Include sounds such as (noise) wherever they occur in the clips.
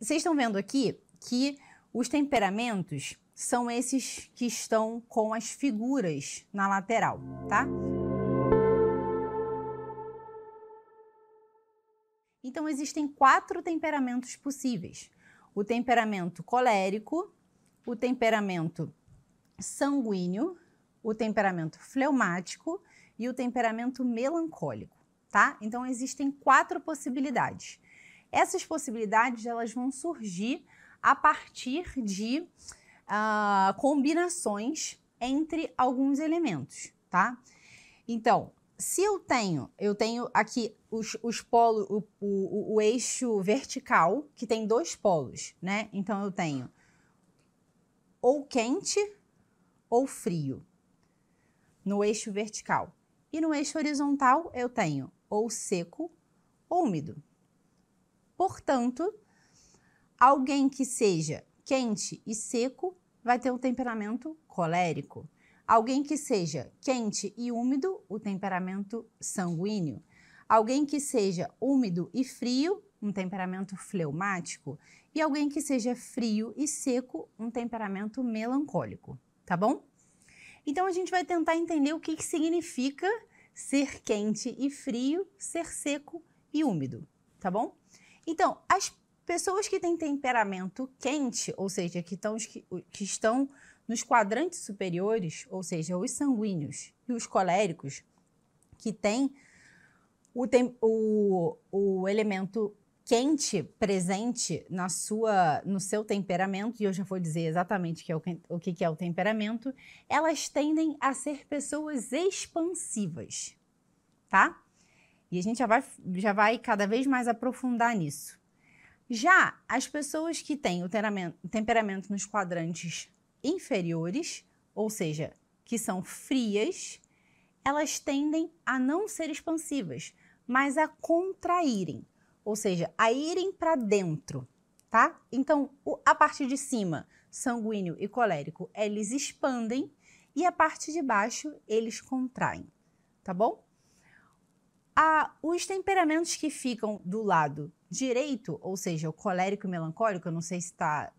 Vocês estão vendo aqui que os temperamentos são esses que estão com as figuras na lateral, tá? Então existem quatro temperamentos possíveis: o temperamento colérico, o temperamento sanguíneo, o temperamento fleumático e o temperamento melancólico, tá? Então existem quatro possibilidades. Essas possibilidades elas vão surgir a partir de uh, combinações entre alguns elementos, tá? Então, se eu tenho, eu tenho aqui os, os polos, o, o, o, eixo vertical, que tem dois polos, né? Então, eu tenho ou quente ou frio no eixo vertical. E no eixo horizontal, eu tenho ou seco ou úmido. Portanto, alguém que seja quente e seco vai ter um temperamento colérico. Alguém que seja quente e úmido, o temperamento sanguíneo. Alguém que seja úmido e frio, um temperamento fleumático. E alguém que seja frio e seco, um temperamento melancólico, tá bom? Então a gente vai tentar entender o que, que significa ser quente e frio, ser seco e úmido, tá bom? Então, as pessoas que têm temperamento quente, ou seja, que estão, que, estão nos quadrantes superiores, ou seja, os sanguíneos e os coléricos, que têm o, tem, o, o elemento quente presente na sua, no seu temperamento, e eu já vou dizer exatamente que é o, o que é o temperamento, elas tendem a ser pessoas expansivas, tá? E a gente já vai, já vai cada vez mais aprofundar nisso. Já as pessoas que têm o temperamento nos quadrantes inferiores, ou seja, que são frias, elas tendem a não ser expansivas, mas a contraírem, ou seja, a irem para dentro, tá? Então, a parte de cima, sanguíneo e colérico, eles expandem e a parte de baixo eles contraem, tá bom? os temperamentos que ficam do lado direito, ou seja, o colérico e o melancólico, eu não sei se está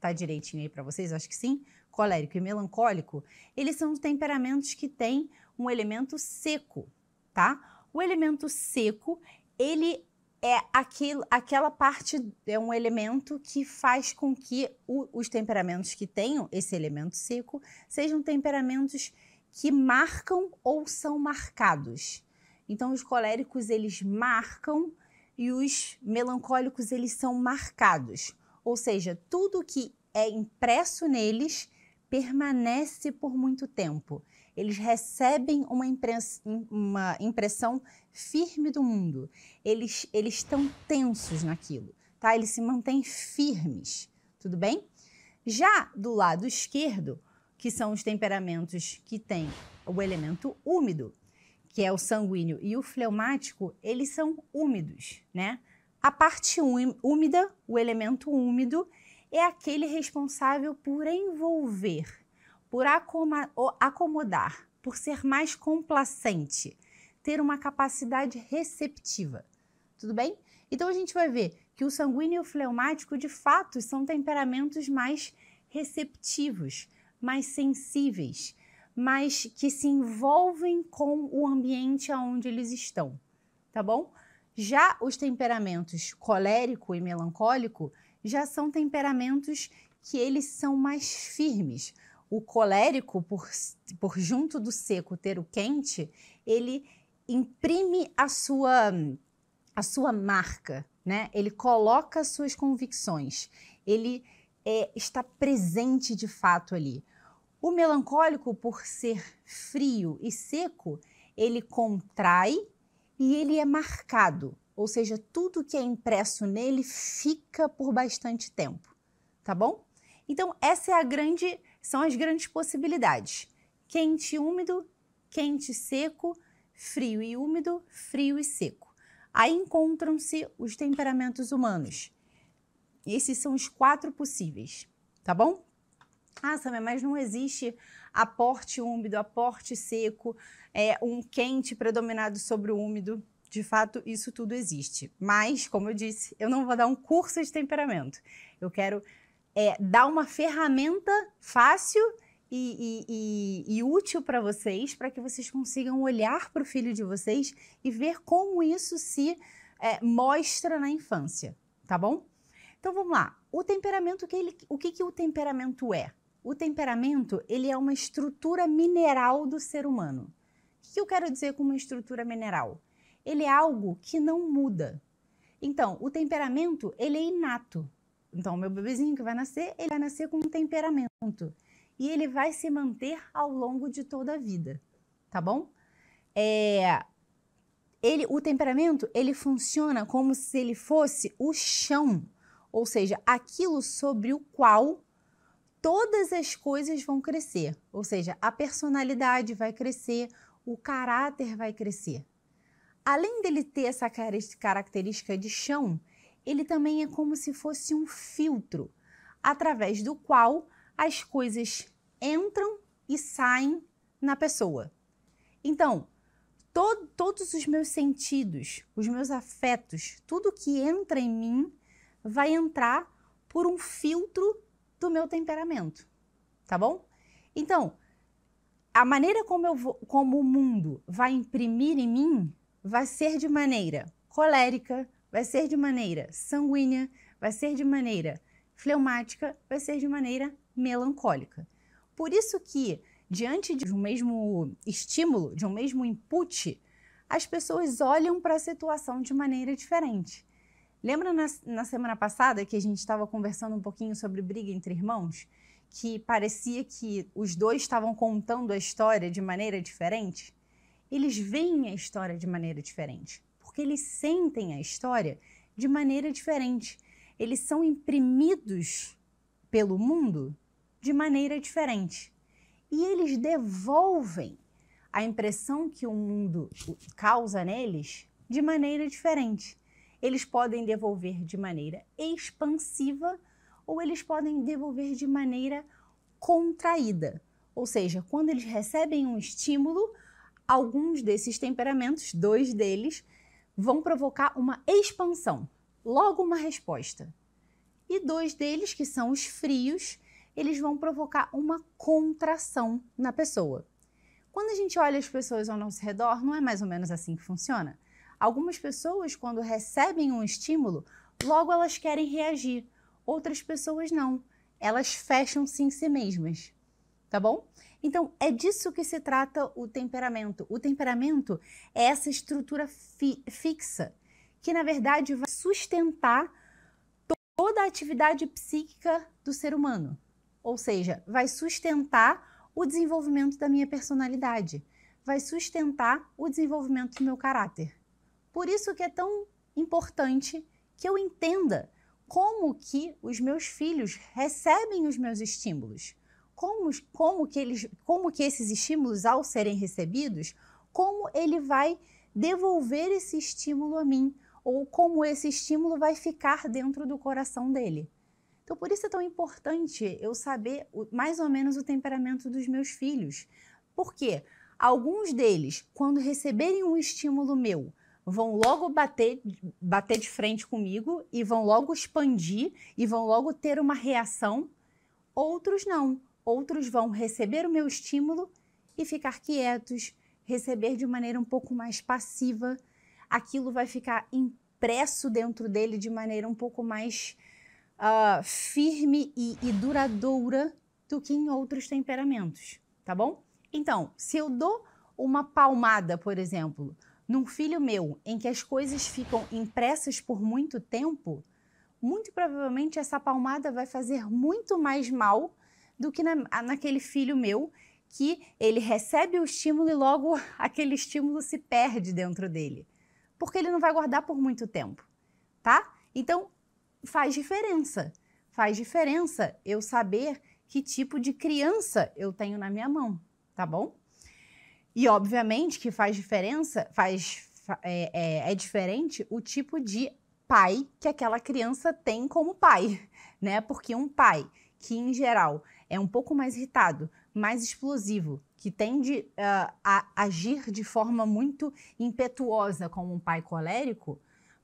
tá direitinho aí para vocês, acho que sim, colérico e melancólico, eles são temperamentos que têm um elemento seco, tá? O elemento seco, ele é aquilo, aquela parte, é um elemento que faz com que o, os temperamentos que tenham esse elemento seco sejam temperamentos que marcam ou são marcados. Então, os coléricos, eles marcam e os melancólicos, eles são marcados. Ou seja, tudo que é impresso neles permanece por muito tempo. Eles recebem uma, uma impressão firme do mundo. Eles, eles estão tensos naquilo, tá? Eles se mantêm firmes, tudo bem? Já do lado esquerdo, que são os temperamentos que têm o elemento úmido, que é o sanguíneo, e o fleumático, eles são úmidos, né? A parte úmida, o elemento úmido, é aquele responsável por envolver, por acomodar, por ser mais complacente, ter uma capacidade receptiva. Tudo bem? Então a gente vai ver que o sanguíneo e o fleumático, de fato, são temperamentos mais receptivos, mais sensíveis mas que se envolvem com o ambiente onde eles estão, tá bom? Já os temperamentos colérico e melancólico já são temperamentos que eles são mais firmes. O colérico, por, por junto do seco ter o quente, ele imprime a sua, a sua marca, né? Ele coloca suas convicções, ele é, está presente de fato ali. O melancólico, por ser frio e seco, ele contrai e ele é marcado, ou seja, tudo que é impresso nele fica por bastante tempo, tá bom? Então, essa é a grande, são as grandes possibilidades. Quente e úmido, quente e seco, frio e úmido, frio e seco. Aí encontram-se os temperamentos humanos. Esses são os quatro possíveis, tá bom? Ah, Samia, mas não existe aporte úmido, aporte seco, é, um quente predominado sobre o úmido. De fato, isso tudo existe. Mas, como eu disse, eu não vou dar um curso de temperamento. Eu quero é, dar uma ferramenta fácil e, e, e, e, útil para vocês, para que vocês consigam olhar para o filho de vocês e ver como isso se é, mostra na infância, tá bom? Então vamos lá. O temperamento, o que, ele, o que, que o temperamento é? O temperamento, ele é uma estrutura mineral do ser humano. O que eu quero dizer com uma estrutura mineral? Ele é algo que não muda. Então, o temperamento, ele é inato. Então, o meu bebezinho que vai nascer, ele vai nascer com um temperamento. E ele vai se manter ao longo de toda a vida, tá bom? É, ele, o temperamento, ele funciona como se ele fosse o chão, ou seja, aquilo sobre o qual todas as coisas vão crescer, ou seja, a personalidade vai crescer, o caráter vai crescer. Além dele ter essa característica de chão, ele também é como se fosse um filtro através do qual as coisas entram e saem na pessoa. Então, to todos os meus sentidos, os meus afetos, tudo que entra em mim vai entrar por um filtro do meu temperamento, tá bom? Então, a maneira como, eu vou, como o mundo vai imprimir em mim vai ser de maneira colérica, vai ser de maneira sanguínea, vai ser de maneira fleumática, vai ser de maneira melancólica. Por isso que, diante de um mesmo estímulo, de um mesmo input, as pessoas olham para a situação de maneira diferente. Lembra na, na semana passada que a gente estava conversando um pouquinho sobre briga entre irmãos? Que parecia que os dois estavam contando a história de maneira diferente? Eles veem a história de maneira diferente, porque eles sentem a história de maneira diferente. Eles são imprimidos pelo mundo de maneira diferente. E eles devolvem a impressão que o mundo causa neles de maneira diferente. Eles podem devolver de maneira expansiva ou eles podem devolver de maneira contraída. Ou seja, quando eles recebem um estímulo, alguns desses temperamentos, dois deles, vão provocar uma expansão, logo uma resposta. E dois deles, que são os frios, eles vão provocar uma contração na pessoa. Quando a gente olha as pessoas ao nosso redor, não é mais ou menos assim que funciona? Algumas pessoas, quando recebem um estímulo, logo elas querem reagir. Outras pessoas não. Elas fecham-se em si mesmas. Tá bom? Então, é disso que se trata o temperamento. O temperamento é essa estrutura fi fixa que, na verdade, vai sustentar toda a atividade psíquica do ser humano. Ou seja, vai sustentar o desenvolvimento da minha personalidade, vai sustentar o desenvolvimento do meu caráter. Por isso que é tão importante que eu entenda como que os meus filhos recebem os meus estímulos, como, como, que, eles, como que esses estímulos, ao serem recebidos, como ele vai devolver esse estímulo a mim, ou como esse estímulo vai ficar dentro do coração dele. Então, por isso é tão importante eu saber mais ou menos o temperamento dos meus filhos. Por quê? Alguns deles, quando receberem um estímulo meu, vão logo bater, bater de frente comigo e vão logo expandir e vão logo ter uma reação. Outros não. Outros vão receber o meu estímulo e ficar quietos, receber de maneira um pouco mais passiva. Aquilo vai ficar impresso dentro dele de maneira um pouco mais uh, firme e, e duradoura do que em outros temperamentos, tá bom? Então, se eu dou uma palmada, por exemplo, num filho meu, em que as coisas ficam impressas por muito tempo, muito provavelmente essa palmada vai fazer muito mais mal do que na, naquele filho meu que ele recebe o estímulo e logo (laughs) aquele estímulo se perde dentro dele, porque ele não vai guardar por muito tempo, tá? Então faz diferença, faz diferença eu saber que tipo de criança eu tenho na minha mão, tá bom? E obviamente que faz diferença, faz é, é, é diferente o tipo de pai que aquela criança tem como pai, (laughs) né? Porque um pai que em geral é um pouco mais irritado, mais explosivo, que tende uh, a agir de forma muito impetuosa como um pai colérico,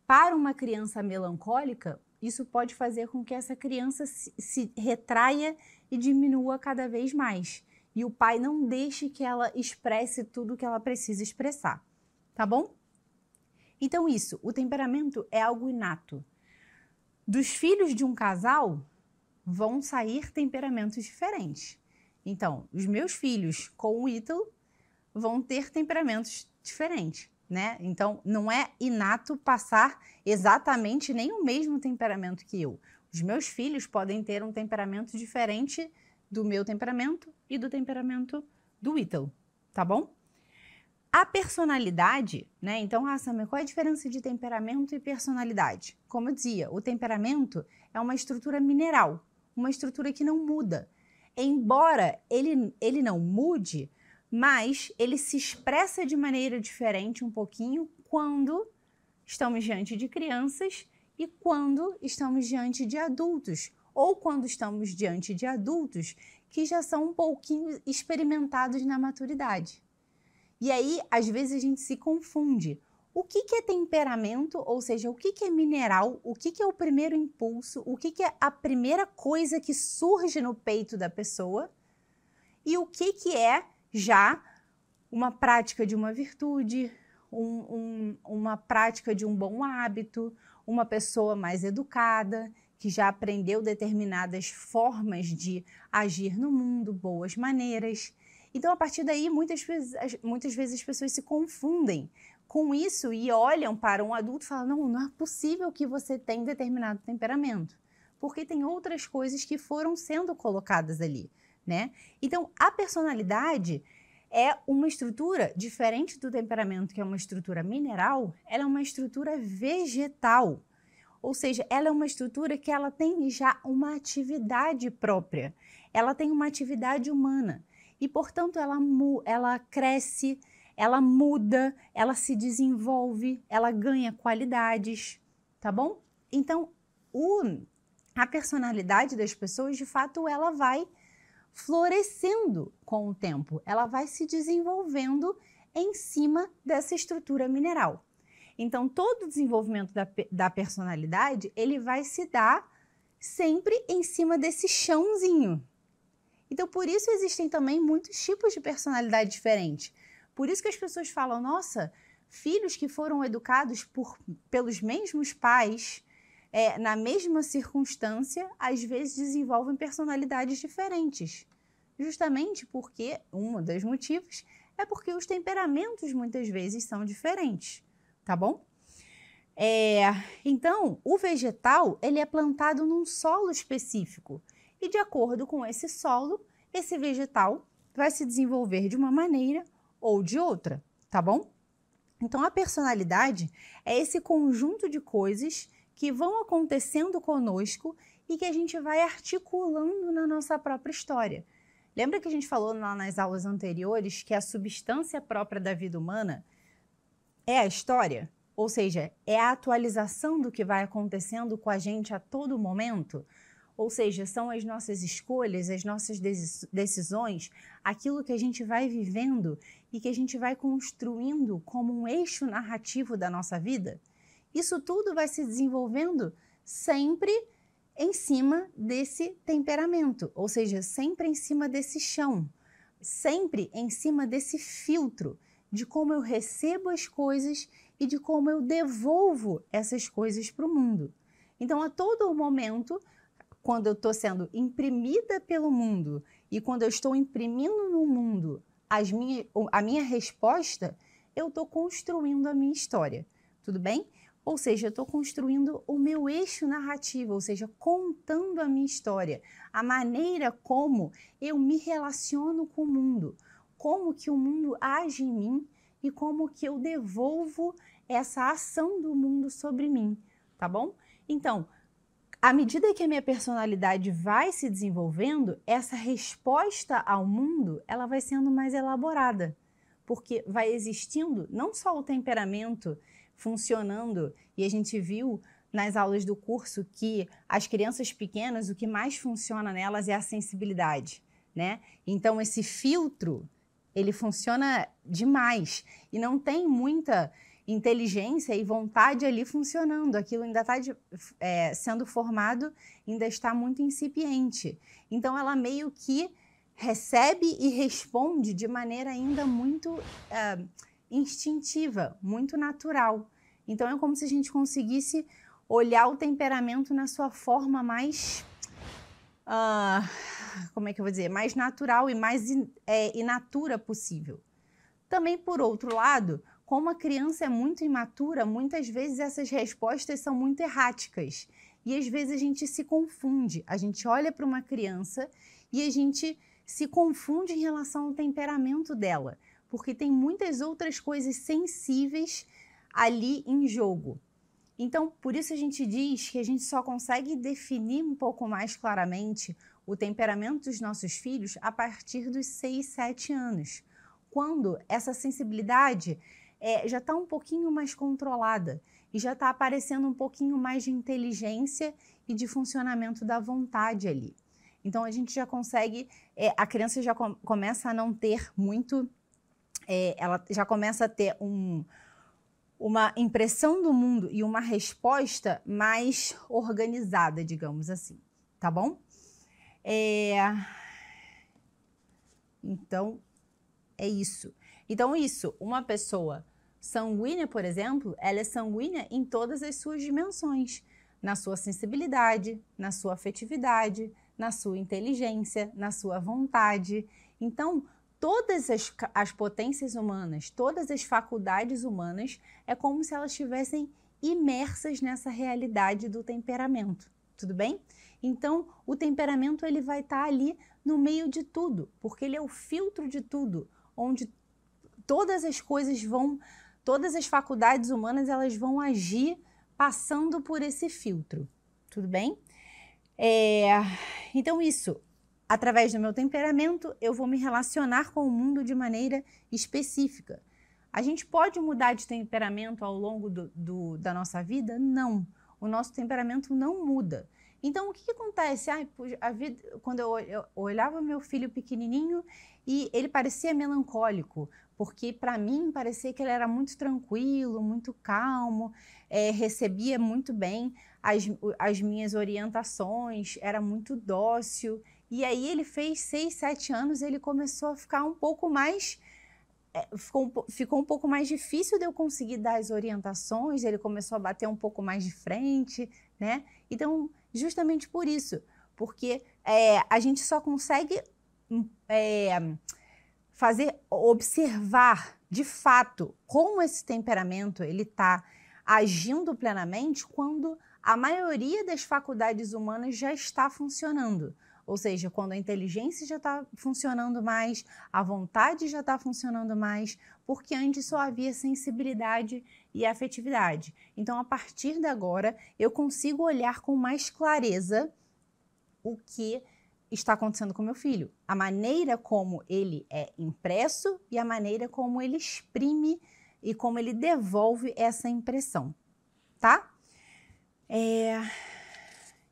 para uma criança melancólica, isso pode fazer com que essa criança se, se retraia e diminua cada vez mais e o pai não deixe que ela expresse tudo que ela precisa expressar, tá bom? Então, isso, o temperamento é algo inato. Dos filhos de um casal vão sair temperamentos diferentes. Então, os meus filhos com o Ítalo vão ter temperamentos diferentes, né? Então, não é inato passar exatamente nem o mesmo temperamento que eu. Os meus filhos podem ter um temperamento diferente do meu temperamento e do temperamento do Ítalo, tá bom? A personalidade, né? Então, ah, Samia, qual é a diferença de temperamento e personalidade? Como eu dizia, o temperamento é uma estrutura mineral, uma estrutura que não muda. Embora ele, ele não mude, mas ele se expressa de maneira diferente um pouquinho quando estamos diante de crianças e quando estamos diante de adultos, ou quando estamos diante de adultos que já são um pouquinho experimentados na maturidade. E aí, às vezes, a gente se confunde. O que, que é temperamento, ou seja, o que, que é mineral, o que, que é o primeiro impulso, o que, que é a primeira coisa que surge no peito da pessoa e o que, que é já uma prática de uma virtude, um, um, uma prática de um bom hábito, uma pessoa mais educada que já aprendeu determinadas formas de agir no mundo, boas maneiras. Então, a partir daí, muitas vezes, muitas vezes as pessoas se confundem com isso e olham para um adulto e falam: não, não é possível que você tenha determinado temperamento, porque tem outras coisas que foram sendo colocadas ali, né? Então, a personalidade é uma estrutura diferente do temperamento, que é uma estrutura mineral, ela é uma estrutura vegetal. Ou seja, ela é uma estrutura que ela tem já uma atividade própria, ela tem uma atividade humana e, portanto, ela, ela cresce, ela muda, ela se desenvolve, ela ganha qualidades, tá bom? Então, o, a personalidade das pessoas, de fato, ela vai florescendo com o tempo, ela vai se desenvolvendo em cima dessa estrutura mineral. Então, todo o desenvolvimento da, da personalidade, ele vai se dar sempre em cima desse chãozinho. Então, por isso existem também muitos tipos de personalidade diferentes. Por isso que as pessoas falam, nossa, filhos que foram educados por, pelos mesmos pais, é, na mesma circunstância, às vezes desenvolvem personalidades diferentes. Justamente porque, um dos motivos, é porque os temperamentos muitas vezes são diferentes tá bom? É, então, o vegetal ele é plantado num solo específico e de acordo com esse solo, esse vegetal vai se desenvolver de uma maneira ou de outra, tá bom? Então, a personalidade é esse conjunto de coisas que vão acontecendo conosco e que a gente vai articulando na nossa própria história. Lembra que a gente falou lá nas aulas anteriores que a substância própria da vida humana é a história? Ou seja, é a atualização do que vai acontecendo com a gente a todo momento? Ou seja, são as nossas escolhas, as nossas decisões, aquilo que a gente vai vivendo e que a gente vai construindo como um eixo narrativo da nossa vida? Isso tudo vai se desenvolvendo sempre em cima desse temperamento, ou seja, sempre em cima desse chão, sempre em cima desse filtro de como eu recebo as coisas e de como eu devolvo essas coisas para o mundo. Então, a todo momento, quando eu estou sendo imprimida pelo mundo e quando eu estou imprimindo no mundo as minha, a minha resposta, eu estou construindo a minha história, tudo bem? Ou seja, eu estou construindo o meu eixo narrativo, ou seja, contando a minha história, a maneira como eu me relaciono com o mundo como que o mundo age em mim e como que eu devolvo essa ação do mundo sobre mim, tá bom? Então, à medida que a minha personalidade vai se desenvolvendo, essa resposta ao mundo, ela vai sendo mais elaborada, porque vai existindo não só o temperamento funcionando e a gente viu nas aulas do curso que as crianças pequenas, o que mais funciona nelas é a sensibilidade, né? Então esse filtro ele funciona demais e não tem muita inteligência e vontade ali funcionando. Aquilo ainda está é, sendo formado, ainda está muito incipiente. Então, ela meio que recebe e responde de maneira ainda muito é, instintiva, muito natural. Então, é como se a gente conseguisse olhar o temperamento na sua forma mais uh, como é que eu vou dizer, mais natural e mais in, é, inatura possível. Também, por outro lado, como a criança é muito imatura, muitas vezes essas respostas são muito erráticas. E às vezes a gente se confunde. A gente olha para uma criança e a gente se confunde em relação ao temperamento dela, porque tem muitas outras coisas sensíveis ali em jogo. Então, por isso a gente diz que a gente só consegue definir um pouco mais claramente o temperamento dos nossos filhos a partir dos 6, 7 anos, quando essa sensibilidade é, já está um pouquinho mais controlada e já está aparecendo um pouquinho mais de inteligência e de funcionamento da vontade ali. Então a gente já consegue, é, a criança já com, começa a não ter muito, é, ela já começa a ter um, uma impressão do mundo e uma resposta mais organizada, digamos assim, tá bom? É... Então, é isso. Então, isso, uma pessoa sanguínea, por exemplo, ela é sanguínea em todas as suas dimensões, na sua sensibilidade, na sua afetividade, na sua inteligência, na sua vontade. Então, todas as, as potências humanas, todas as faculdades humanas, é como se elas estivessem imersas nessa realidade do temperamento, tudo bem? Então, o temperamento ele vai estar tá ali no meio de tudo, porque ele é o filtro de tudo, onde todas as coisas vão, todas as faculdades humanas elas vão agir passando por esse filtro, tudo bem? É, então isso, Através do meu temperamento, eu vou me relacionar com o mundo de maneira específica. A gente pode mudar de temperamento ao longo do, do, da nossa vida? Não. O nosso temperamento não muda. Então, o que, que acontece? Ai, vida, quando eu, eu olhava meu filho pequenininho e ele parecia melancólico, porque para mim parecia que ele era muito tranquilo, muito calmo, é, recebia muito bem as, as minhas orientações, era muito dócil. E aí ele fez 6, 7 anos, ele começou a ficar um pouco mais é, ficou, ficou um pouco mais difícil de eu conseguir dar as orientações, ele começou a bater um pouco mais de frente, né? Então, justamente por isso, porque é, a gente só consegue é, fazer observar de fato como esse temperamento ele está agindo plenamente quando a maioria das faculdades humanas já está funcionando. Ou seja, quando a inteligência já está funcionando mais, a vontade já está funcionando mais, porque antes só havia sensibilidade e afetividade. Então, a partir de agora, eu consigo olhar com mais clareza o que está acontecendo com meu filho, a maneira como ele é impresso e a maneira como ele exprime e como ele devolve essa impressão, tá? É...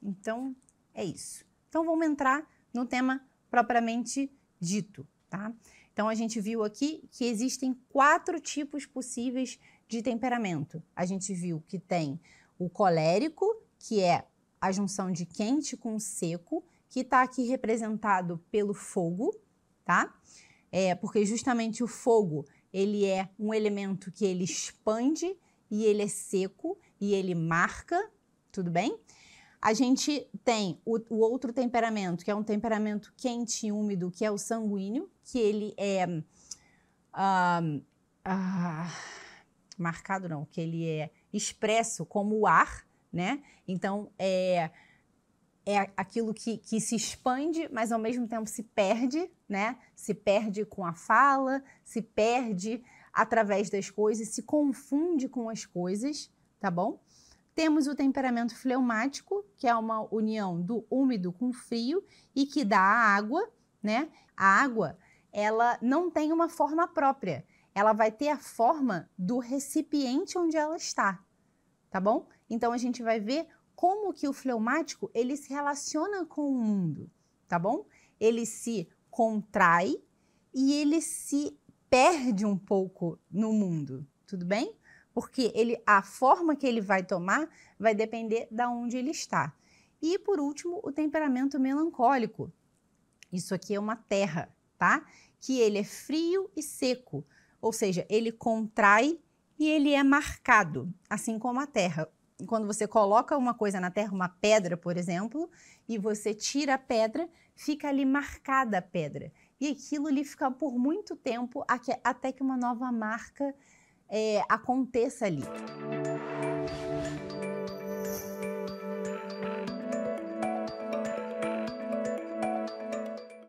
Então, é isso. Então vamos entrar no tema propriamente dito, tá? Então a gente viu aqui que existem quatro tipos possíveis de temperamento. A gente viu que tem o colérico, que é a junção de quente com seco, que está aqui representado pelo fogo, tá? É porque justamente o fogo ele é um elemento que ele expande e ele é seco e ele marca, tudo bem? A gente tem o, o outro temperamento, que é um temperamento quente e úmido, que é o sanguíneo, que ele é. Ah, ah, marcado não, que ele é expresso como o ar, né? Então, é é aquilo que, que, se expande, mas ao mesmo tempo se perde, né? Se perde com a fala, se perde através das coisas, se confunde com as coisas, tá bom? Temos o temperamento fleumático, que é uma união do úmido com frio e que dá a água, né? A água, ela não tem uma forma própria. Ela vai ter a forma do recipiente onde ela está, tá bom? Então a gente vai ver como que o fleumático ele se relaciona com o mundo, tá bom? Ele se contrai e ele se perde um pouco no mundo, tudo bem? porque ele, a forma que ele vai tomar vai depender da de onde ele está. E por último, o temperamento melancólico. Isso aqui é uma terra, tá? Que ele é frio e seco, ou seja, ele contrai e ele é marcado, assim como a terra. Quando você coloca uma coisa na terra, uma pedra, por exemplo, e você tira a pedra, fica ali marcada a pedra. E aquilo ali fica por muito tempo até que uma nova marca é, aconteça ali.